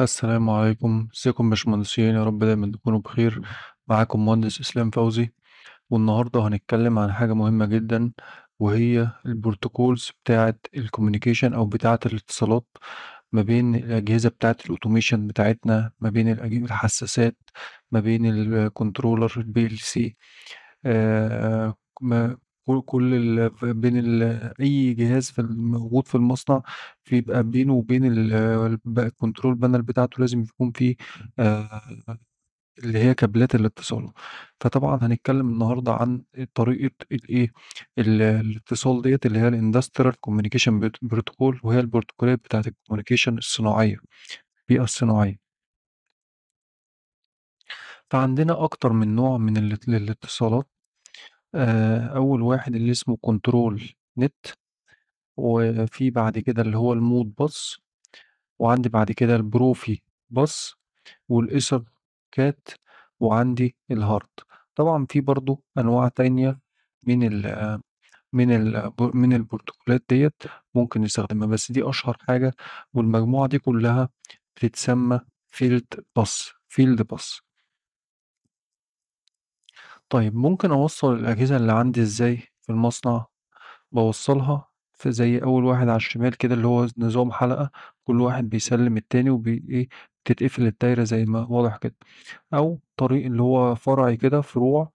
السلام عليكم ازيكم يا باشمهندسين يا رب دايما تكونوا بخير معاكم مهندس اسلام فوزي والنهارده هنتكلم عن حاجة مهمة جدا وهي البروتوكولز بتاعة الكوميونيكيشن او بتاعة الاتصالات ما بين الأجهزة بتاعة الأوتوميشن بتاعتنا ما بين الحساسات ما بين الكنترولر البي ال سي كل كل ال بين ال أي جهاز في الموجود في المصنع بيبقى بينه وبين الكنترول بانل بتاعته لازم يكون في آه، اللي هي كابلات الاتصال، فطبعًا هنتكلم النهارده عن طريقة الإيه، الاتصال ديت اللي هي الاندستريال كوميونيكيشن بروتوكول وهي البروتوكولات بتاعة الكوميونيكيشن الصناعية، البيئة الصناعية. فعندنا أكتر من نوع من الاتصالات آه، أول واحد اللي اسمه كنترول نت، وفي بعد كده اللي هو المود بص وعندي بعد كده البروفي بص والإسر كات، وعندي الهارد. طبعًا في برضو أنواع تانية من الـ من الـ من البروتوكولات ديت ممكن نستخدمها، بس دي أشهر حاجة، والمجموعة دي كلها بتتسمى فيلد بص فيلد بص طيب ممكن أوصّل الأجهزة اللي عندي إزاي في المصنع؟ بوصلها في زي أول واحد على الشمال كده اللي هو نظام حلقة، كل واحد بيسلِّم التاني وبي إيه، بتتقفل الدايرة زي ما واضح كده، أو طريق اللي هو فرعي كده فروع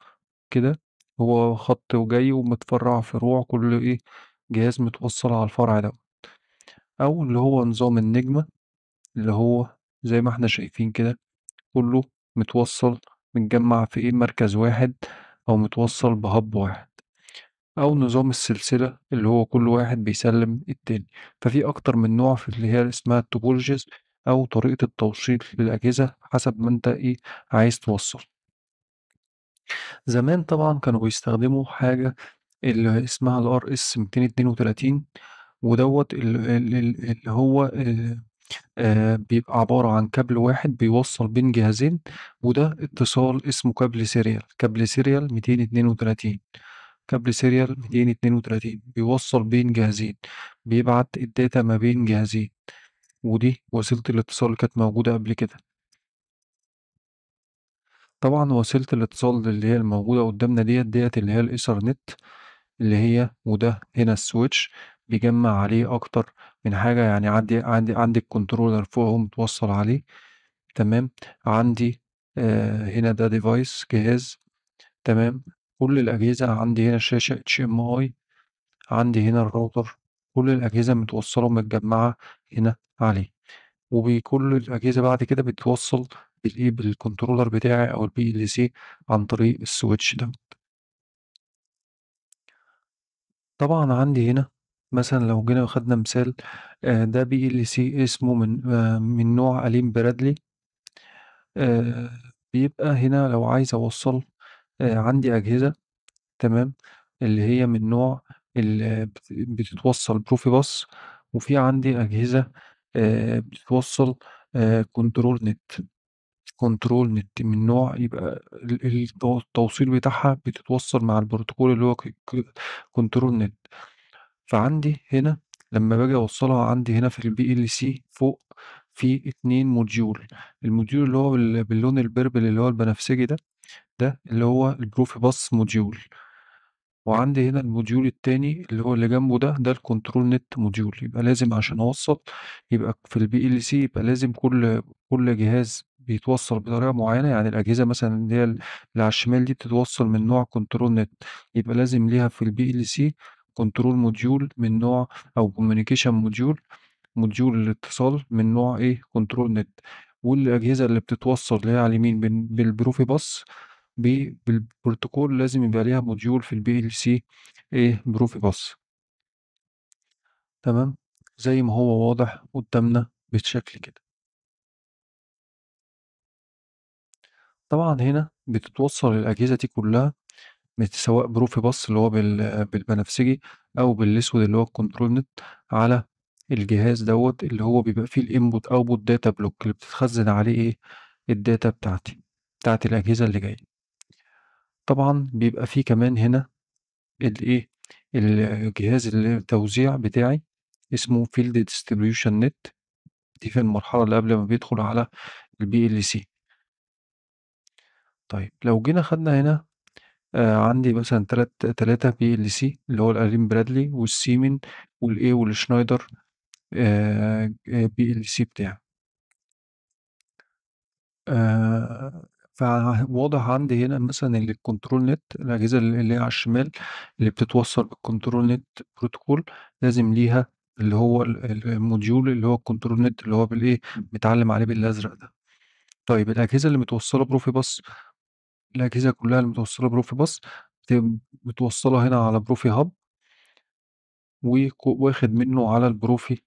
كده، هو خط وجاي ومتفرّع فروع كل إيه، جهاز متوصّل على الفرع ده أو اللي هو نظام النجمة، اللي هو زي ما إحنا شايفين كده كلّه متوصّل متجمّع في إيه، مركز واحد أو متوصّل بهب واحد، أو نظام السلسلة اللي هو كل واحد بيسلّم التاني، ففي أكتر من نوع في اللي هي اسمها التوبولوجيز أو طريقة التوصيل للأجهزة حسب ما أنت إيه عايز توصّل. زمان طبعًا كانوا بيستخدموا حاجة اللي اسمها rs 232 ودوت اللي هو آه، بيبقى عبارة عن كابل واحد بيوصّل بين جهازين، وده اتصال اسمه كابل سيريال، كابل سيريال 232 كابل سيريال 232 بيوصّل بين جهازين، بيبعت الداتا ما بين جهازين، ودي وسيلة الاتصال اللي كانت موجودة قبل كده. طبعًا وسيلة الاتصال اللي هي الموجودة قدّامنا ديت ديت اللي هي الايثرنت اللي هي وده هنا السويتش بيجمّع عليه أكتر من حاجة، يعني عندي عندي عندي الكنترولر فوق أهو متوصّل عليه تمام، عندي آه هنا ده ديفايس جهاز تمام، كل الأجهزة عندي هنا شاشة اتش ام اي عندي هنا الراوتر، كل الأجهزة متوصّلة ومتجمّعة هنا عليه، وبي كل الأجهزة بعد كده بتوصل بالإيه، بالكنترولر بتاعي أو البي ال سي عن طريق السويتش ده طبعًا عندي هنا مثلًا لو جينا وخدنا مثال آه، بي ده سي اسمه من آه، من نوع اليم برادلي آه، بيبقى هنا لو عايز أوصّل عندي أجهزة تمام، اللي هي من نوع بتتوصل بروفي بتتوصّل وفي عندي أجهزة بتتوصّل كنترول نت كنترول نت من نوع يبقى التوصيل بتاعها بتتوصّل مع البروتوكول اللي هو كنترول نت فعندي هنا لما باجي اوصلها عندي هنا في البي ال سي فوق في اتنين موديول الموديول اللي هو باللون البربل اللي هو البنفسجي ده ده اللي هو البروف باس موديول وعندي هنا الموديول التاني اللي هو اللي جنبه ده ده الكنترول نت موديول يبقى لازم عشان اوصل يبقى في البي ال سي يبقى لازم كل كل جهاز بيتوصل بطريقه معينه يعني الاجهزه مثلا اللي هي اللي على الشمال دي بتتوصل من نوع كنترول نت يبقى لازم ليها في البي ال سي كنترول موديول من نوع او كوميونيكيشن موديول موديول الاتصال من نوع ايه كنترول نت والاجهزه اللي بتتوصل اللي هي على اليمين بالبروفي باص بالبروتوكول لازم يبقى ليها موديول في البي ال سي ايه بروفي باص تمام زي ما هو واضح قدامنا بالشكل كده طبعا هنا بتتوصل الأجهزة دي كلها سواء بروفي باص اللي هو بالبنفسجي أو بالأسود اللي هو الكنترول نت على الجهاز دوت اللي هو بيبقى فيه الانبوت output داتا بلوك اللي بتتخزن عليه إيه، الداتا بتاعتي، بتاعت الأجهزة اللي جاية. طبعًا بيبقى فيه كمان هنا الإيه، الجهاز التوزيع بتاعي اسمه فيلد ديستريبيوشن نت دي في المرحلة اللي قبل ما بيدخل على البي ال سي طيب لو جينا خدنا هنا آه، عندي مثلًا تلات تلاتة بي ال سي اللي هو الأرين برادلي والسيمن والإيه والشنايدر آه، بي ال سي بتاعي. آآ آه، فع واضح عندي هنا مثلًا إن الكنترول نت الأجهزة اللي هي على الشمال اللي بتتوصّل بالكنترول نت بروتوكول لازم ليها اللي هو الموديول اللي هو الكنترول نت اللي هو بالإيه، متعلّم عليه بالأزرق ده. طيب الأجهزة اللي متوصّلة بروفي بس الأجهزة كلّها اللي متوصّلة بروفي باص متوصّلة هنا على بروفي هاب. واخد منّه على البروفي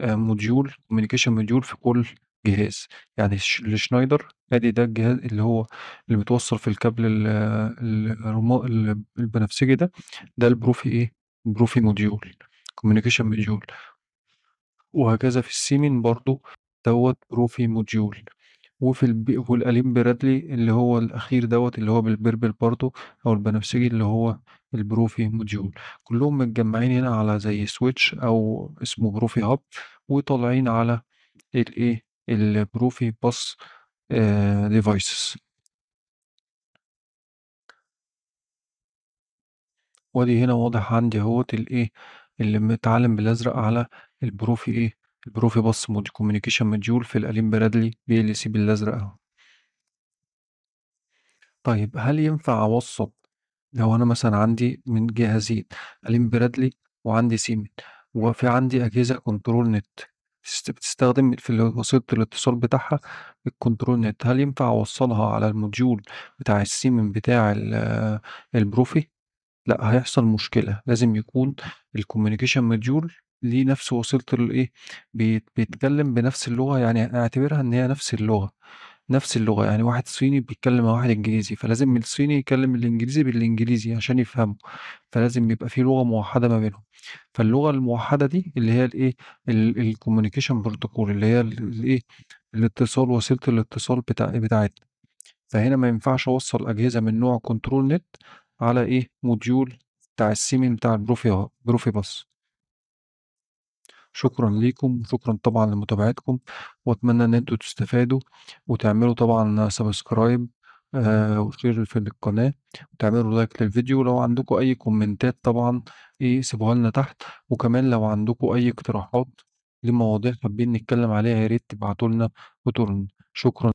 آه، موديول كوميونيكيشن موديول في كل جهاز. يعني الشنايدر أدي ده الجهاز اللي هو اللي متوصّل في الكابل الرما البنفسجي ده، ده البروفي إيه، بروفي موديول كوميونيكيشن موديول وهكذا في السيمين برضه دوت بروفي موديول وفي البي... والأليم برادلي اللي هو الأخير دوت اللي هو بالبربل برضو أو البنفسجي اللي هو البروفي موديول كلهم متجمعين هنا على زي سويتش أو اسمه بروفي هاب وطالعين على الإيه البروفي باس ديفايسز آه، وادي هنا واضح عندي اهوت الايه اللي متعلم بالازرق على البروفي ايه البروفي بص مود كوميونيكيشن مديول في الاليم برادلي بي ال سي بالازرق اهو طيب هل ينفع اوسط لو انا مثلا عندي من جهازين اليم برادلي وعندي سيمن وفي عندي اجهزه كنترول نت بتستخدم في وسيله الاتصال بتاعها الكنترول نت هل ينفع اوصلها على الموديول بتاع السيمن بتاع البروفي لا هيحصل مشكله لازم يكون الكوميونيكيشن موديول ليه نفس وصلت لإيه، بيتكلم بنفس اللغة، يعني أعتبرها إن هي نفس اللغة، نفس اللغة، يعني واحد صيني بيتكلم مع واحد إنجليزي، فلازم الصيني يكلم الإنجليزي بالإنجليزي عشان يفهمه، فلازم يبقى في لغة موحدة ما بينهم. فاللغة الموحدة دي اللي هي الإيه، الكوميونيكيشن بروتوكول اللي هي الإيه، الاتصال وسيلة الاتصال بتاع بتاعتنا. فهنا ما ينفعش أوصّل أجهزة من نوع كنترول نت على إيه، موديول بتاع السيمين بتاع بروفي بس شكرا ليكم وشكرا طبعا لمتابعتكم واتمنى ان انتوا تستفادوا وتعملوا طبعا سبسكرايب آه وشير في القناة وتعملوا لايك للفيديو لو عندكم أي كومنتات طبعا إيه سيبوها لنا تحت وكمان لو عندكم أي اقتراحات لمواضيع حابين نتكلم عليها يا ريت تبعتوا لنا شكرا